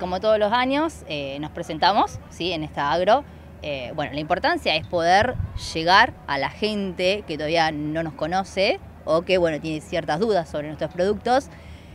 Como todos los años eh, nos presentamos ¿sí? en esta agro. Eh, bueno, la importancia es poder llegar a la gente que todavía no nos conoce o que bueno, tiene ciertas dudas sobre nuestros productos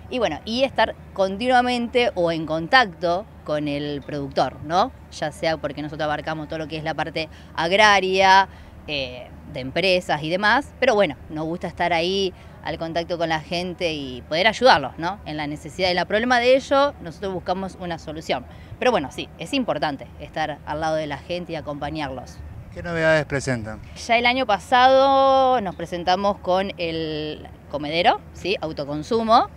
y bueno, y estar continuamente o en contacto con el productor, ¿no? Ya sea porque nosotros abarcamos todo lo que es la parte agraria, eh, de empresas y demás, pero bueno, nos gusta estar ahí al contacto con la gente y poder ayudarlos, ¿no? En la necesidad y la problema de ello, nosotros buscamos una solución. Pero bueno, sí, es importante estar al lado de la gente y acompañarlos. ¿Qué novedades presentan? Ya el año pasado nos presentamos con el comedero, ¿sí? autoconsumo,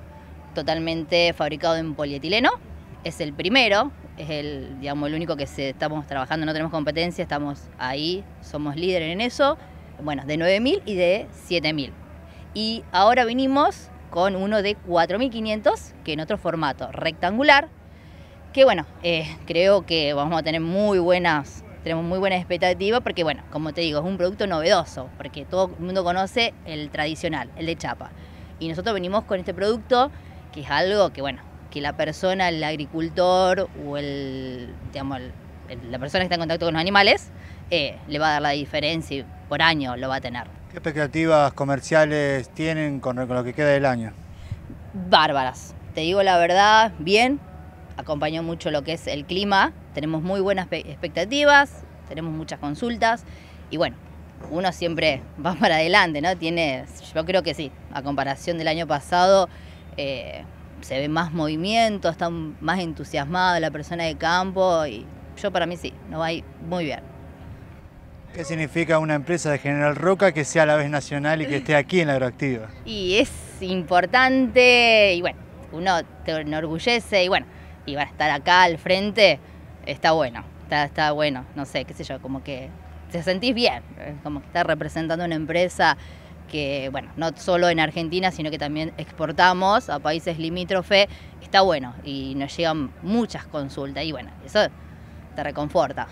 totalmente fabricado en polietileno. Es el primero, es el, digamos, el único que estamos trabajando, no tenemos competencia, estamos ahí, somos líderes en eso. Bueno, de 9.000 y de 7.000. Y ahora venimos con uno de 4500, que en otro formato rectangular, que bueno, eh, creo que vamos a tener muy buenas, tenemos muy buenas expectativas porque bueno, como te digo, es un producto novedoso, porque todo el mundo conoce el tradicional, el de chapa. Y nosotros venimos con este producto que es algo que bueno, que la persona, el agricultor o el, digamos, la persona que está en contacto con los animales, eh, le va a dar la diferencia y por año lo va a tener. ¿Qué expectativas comerciales tienen con lo que queda del año? Bárbaras. Te digo la verdad, bien. Acompañó mucho lo que es el clima. Tenemos muy buenas expectativas, tenemos muchas consultas y bueno, uno siempre va para adelante, ¿no? Tiene, yo creo que sí, a comparación del año pasado, eh, se ve más movimiento, está más entusiasmada la persona de campo y yo para mí sí, nos va muy bien. ¿Qué significa una empresa de General Roca que sea a la vez nacional y que esté aquí en la agroactiva? Y es importante, y bueno, uno te enorgullece, y bueno, y estar acá al frente, está bueno, está, bueno, no sé, qué sé yo, como que te sentís bien, como que estás representando una empresa que, bueno, no solo en Argentina, sino que también exportamos a países limítrofe, está bueno, y nos llegan muchas consultas, y bueno, eso te reconforta.